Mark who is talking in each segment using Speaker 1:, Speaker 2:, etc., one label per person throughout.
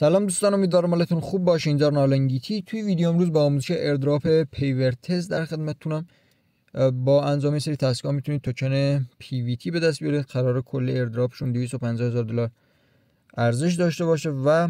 Speaker 1: سلام دوستان امیدوارم حالتون خوب باشه اینجا نالنگیتی توی ویدیو امروز با آموزش ایردراپ پیورتز در خدمتتونم با انجام سری تسکا میتونید توکن پی وی تی به دست بیارید قرار کل ایردراپشون 250 هزار دلار ارزش داشته باشه و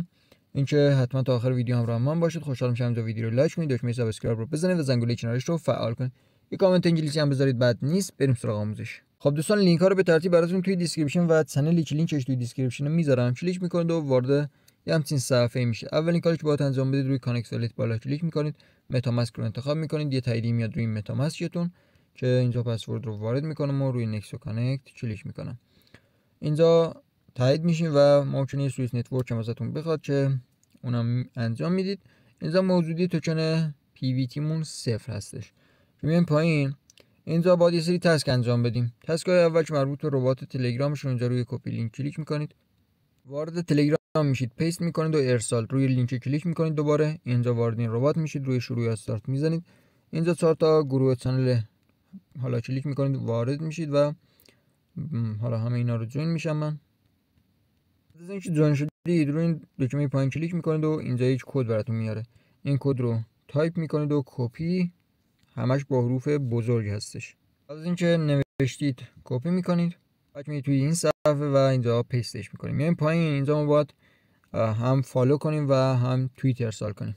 Speaker 1: اینکه حتما تا آخر ویدیو همراه من باشید خوشحال میشم تا ویدیو رو لایک کنید دکمه سابسکرایب رو بزنید و زنگوله کنارش رو فعال کنید یه کامنت انگلیسی هم بذارید بعد نیست بریم سراغ آموزش خب دوستان لینک ها رو به ترتیب براتون توی دیسکریپشن و چنل لینکش توی دیسکریپشن میذارم کلیک میکنید و وارد یه همچین صفحه میشه اولین کاری که باید انجام بدید روی کانکت والت بالا کلیک میکنید متامسک رو انتخاب میکنید یه تاییدی میاد روی متامسکتون که اینجا پسورد رو وارد میکنم و روی نکس و کانکت کلیک میکنم اینجا تایید میشین و ممکنه یه سوئیس نتورک هم ازتون بخواد که اونم انجام میدید اینجا موجودی توکن پی وی تی مون صفر هستش پایین اینجا باید سری تسک انجام بدیم تسک های اول مربوط به ربات تلگرامشون اینجا روی کپی لینک کلیک میکنید وارد تلگرام میشید پیست میکنید و ارسال روی لینک کلیک میکنید دوباره اینجا وارد این ربات میشید روی شروع یا استارت میزنید اینجا چهار تا گروه چنل حالا کلیک میکنید وارد میشید و حالا همه اینا رو جوین میشم من از اینکه جوین شدید روی این دکمه پایین کلیک میکنید و اینجا یک کد براتون میاره این کد رو تایپ میکنید و کپی همش با حروف بزرگ هستش از اینکه نوشتید کپی میکنید بعد می توی این صفحه و اینجا پیستش میکنیم میایم پایین اینجا ما باید هم فالو کنیم و هم توییتر ارسال کنیم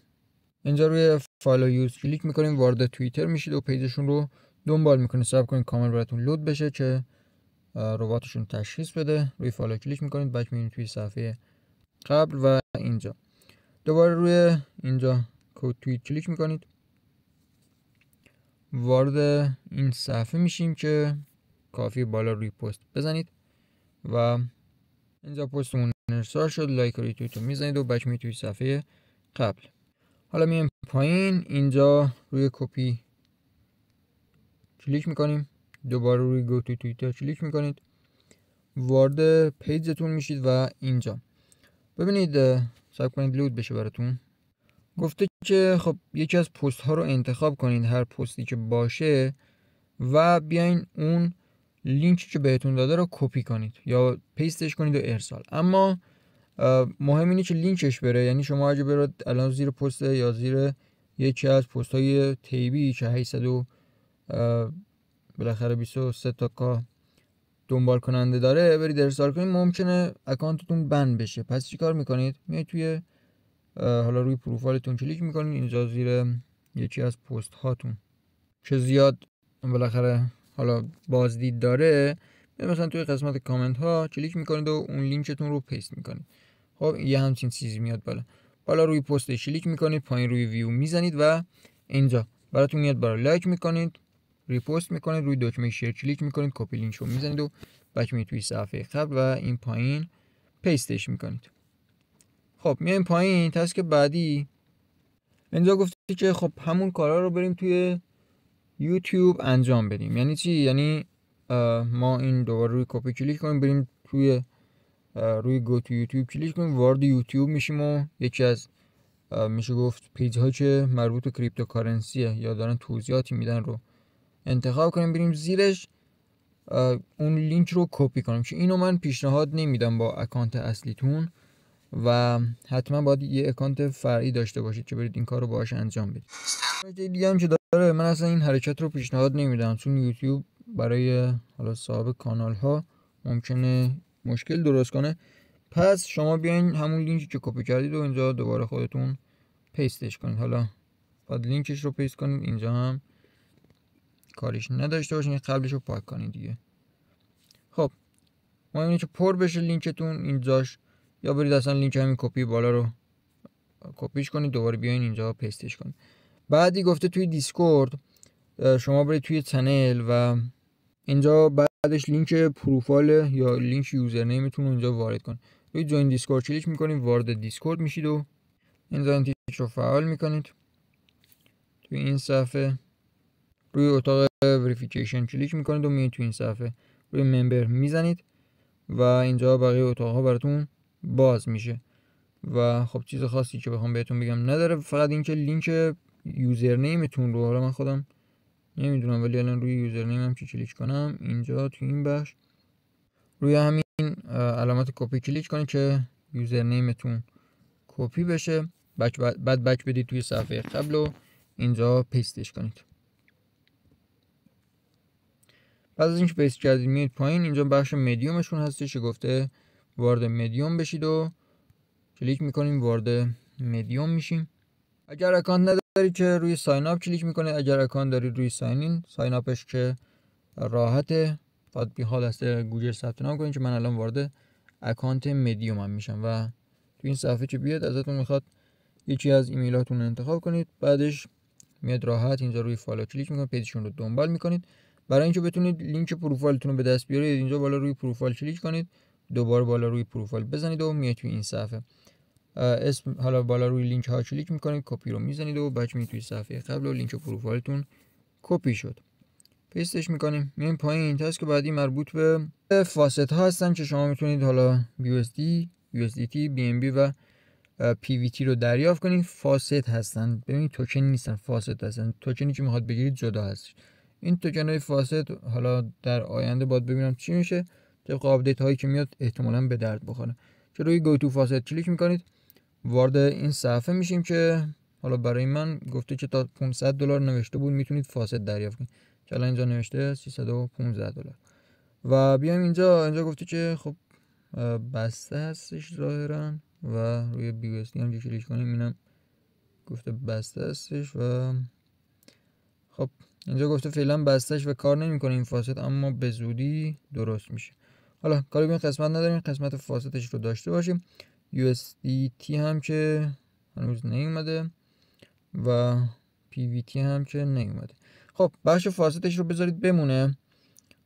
Speaker 1: اینجا روی فالو یوز کلیک میکنیم وارد توییتر میشید و پیجشون رو دنبال میکنید صبر کنید کامل براتون لود بشه که رباتشون تشخیص بده روی فالو کلیک میکنید بعد میرید توی صفحه قبل و اینجا دوباره روی اینجا کد توییت کلیک میکنید وارد این صفحه میشیم که کافی بالا روی پست بزنید و اینجا پستمون ارسال شد لایک و ریتویت رو میزنید و بک میتوید صفحه قبل حالا میایم پایین اینجا روی کپی کلیک میکنیم دوباره روی گو تو تویتر کلیک میکنید وارد پیجتون میشید و اینجا ببینید سب کنید لود بشه براتون گفته که خب یکی از پست ها رو انتخاب کنید هر پستی که باشه و بیاین اون لینکی که بهتون داده رو کپی کنید یا پیستش کنید و ارسال اما مهم اینه که لینکش بره یعنی شما اگه برات الان زیر پست یا زیر یکی از پست های تیبی که 800 و بالاخره 23 تا کا دنبال کننده داره برید ارسال کنید ممکنه اکانتتون بند بشه پس چیکار میکنید میای توی حالا روی پروفایلتون کلیک میکنید اینجا زیر یکی از پست هاتون چه زیاد بالاخره حالا بازدید داره مثلا توی قسمت کامنت ها کلیک میکنید و اون لینکتون رو پیست میکنید خب یه همچین چیزی میاد بالا بالا روی پست کلیک میکنید پایین روی ویو میزنید و اینجا براتون میاد بالا لایک میکنید ریپوست میکنید روی دکمه شیر کلیک میکنید کپی لینک رو میزنید و بک می توی صفحه قبل و این پایین پیستش میکنید خب میایم پایین تاسک بعدی اینجا گفتی که خب همون کارا رو بریم توی یوتیوب انجام بدیم یعنی چی یعنی ما این دوباره روی کپی کلیک کنیم بریم روی روی گو تو یوتیوب کلیک کنیم وارد یوتیوب میشیم و یکی از میشه گفت پیج ها که مربوط به کریپتوکارنسیه یا دارن توضیحاتی میدن رو انتخاب کنیم بریم زیرش اون لینک رو کپی کنیم که اینو من پیشنهاد نمیدم با اکانت اصلیتون و حتما باید یه اکانت فرعی داشته باشید که برید این کار رو باهاش انجام بدید آره من اصلا این حرکت رو پیشنهاد نمیدم چون یوتیوب برای حالا صاحب کانال ها ممکنه مشکل درست کنه پس شما بیاین همون لینکی که کپی کردید و اینجا دوباره خودتون پیستش کنید حالا بعد لینکش رو پیست کنید اینجا هم کاریش نداشته باشین قبلش رو پاک کنید دیگه خب ما اینه که پر بشه لینکتون اینجاش یا برید اصلا لینک همین کپی بالا رو کپیش کنید دوباره بیاین اینجا پیستش کنید بعدی گفته توی دیسکورد شما برید توی چنل و اینجا بعدش لینک پروفایل یا لینک یوزرنیمتون رو اینجا وارد کن روی جوین دیسکورد کلیک میکنید وارد دیسکورد میشید و این زانتیج رو فعال میکنید توی این صفحه روی اتاق وریفیکیشن کلیک میکنید و میاد توی این صفحه روی ممبر میزنید و اینجا بقیه اتاقها براتون باز میشه و خب چیز خاصی که بخوام بهتون بگم نداره فقط اینکه لینک یوزرنیمتون رو حالا من خودم نمیدونم ولی الان روی یوزرنیم هم که کلیک کنم اینجا تو این بخش روی همین علامت کپی کلیک کنید که یوزرنیمتون کپی بشه بک بعد بک بدید توی صفحه قبل و اینجا پیستش کنید بعد از اینکه پیست کردید میاد پایین اینجا بخش مدیومشون هستی که گفته وارد مدیوم بشید و کلیک میکنیم وارد مدیوم میشیم اگر اکانت داری که روی ساین اپ کلیک میکنه اگر اکانت دارید روی ساینین ساین اپش که راحته باید بی حال از گوگل ثبت نام کنید که من الان وارد اکانت هم میشم و تو این صفحه که بیاد ازتون میخواد یکی از ایمیلاتون رو انتخاب کنید بعدش میاد راحت اینجا روی فالو کلیک میکنید پیجشون رو دنبال میکنید برای اینکه بتونید لینک پروفایلتون رو به دست بیارید اینجا بالا روی پروفایل کلیک کنید دوباره بالا روی پروفایل بزنید و میاد تو این صفحه اسم حالا بالا روی لینک ها کلیک میکنید کپی رو میزنید و بچ می توی صفحه قبل و لینک پروفایلتون کپی شد پیستش میکنیم میایم پایین که بعدی مربوط به فاست ها هستن که شما میتونید حالا USD, USDT, BNB و PVT رو دریافت کنید فاست هستن ببینید توکن نیستن فاست هستن توکنی که میخواد بگیرید جدا هست این توکن های فاست حالا در آینده باید ببینم چی میشه طبق آپدیت هایی که میاد احتمالا به درد بخوره که روی گو تو فاست کلیک میکنید وارد این صفحه میشیم که حالا برای من گفته که تا 500 دلار نوشته بود میتونید فاسد دریافت کنید که اینجا نوشته 315 دلار و بیام اینجا اینجا گفته که خب بسته هستش ظاهرا و روی بی هم که کنیم اینم گفته بسته هستش و خب اینجا گفته فعلا بستش و کار نمیکنه این فاسد اما به زودی درست میشه حالا کاری به قسمت نداریم قسمت فاسدش رو داشته باشیم USDT هم که هنوز نیومده و PVT هم که نیومده خب بخش فاسدش رو بذارید بمونه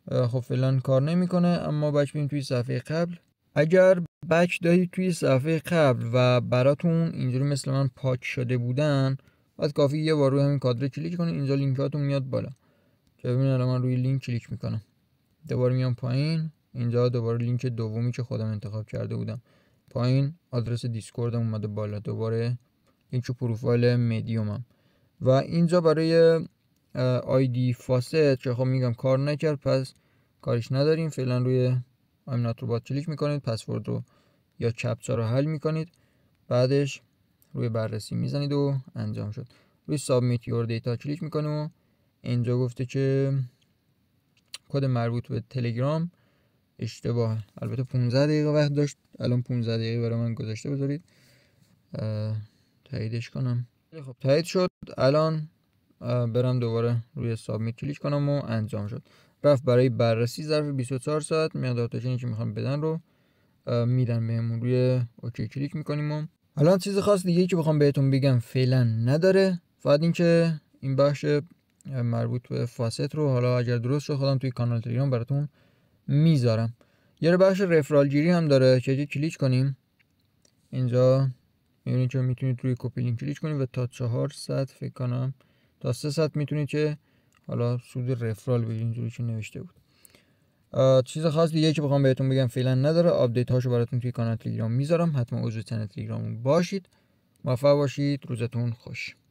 Speaker 1: خب فعلا کار نمیکنه اما بچ بیم توی صفحه قبل اگر بچ دارید توی صفحه قبل و براتون اینجوری مثل من پاک شده بودن بعد کافی یه بار روی همین کادر کلیک کنید اینجا لینکاتون میاد بالا که ببینید الان من روی لینک کلیک میکنم دوباره میام پایین اینجا دوباره لینک دومی که خودم انتخاب کرده بودم پایین آدرس دیسکوردم اومده بالا دوباره لینک پروفایل هم و اینجا برای آیدی فاسد که خب میگم کار نکرد پس کارش نداریم فعلا روی امینات رو کلیک میکنید پسورد رو یا کپچا رو حل میکنید بعدش روی بررسی میزنید و انجام شد روی سابمیت یور دیتا کلیک میکنه و اینجا گفته که کد مربوط به تلگرام اشتباه البته 15 دقیقه وقت داشت الان 15 دقیقه برای من گذاشته بذارید تاییدش کنم خب تایید شد الان برم دوباره روی سابمیت کلیک کنم و انجام شد رفت برای بررسی ظرف 24 ساعت مقدار تجینی که میخوام بدن رو میدن بهمون روی اوکی کلیک میکنیم و الان چیز خاص دیگه که بخوام بهتون بگم فعلا نداره فقط اینکه این بخش مربوط به فاست رو حالا اگر درست شد خودم توی کانال تلگرام براتون میذارم یه بخش رفرال گیری هم داره که کلیک کنیم اینجا میبینید که میتونید روی کپی لینک کلیک کنید و تا ست فکر کنم تا سه ست میتونید که حالا سود رفرال بگیرید اینجوری که نوشته بود چیز خاص دیگه که بخوام بهتون بگم فعلا نداره آپدیت هاشو براتون توی کانال تلگرام میذارم حتما عضو کانال تلگرام باشید موفق باشید روزتون خوش